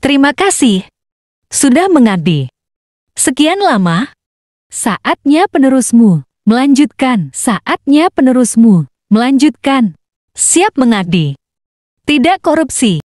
Terima kasih. Sudah mengabdi. Sekian lama. Saatnya penerusmu. Melanjutkan. Saatnya penerusmu. Melanjutkan. Siap mengabdi. Tidak korupsi.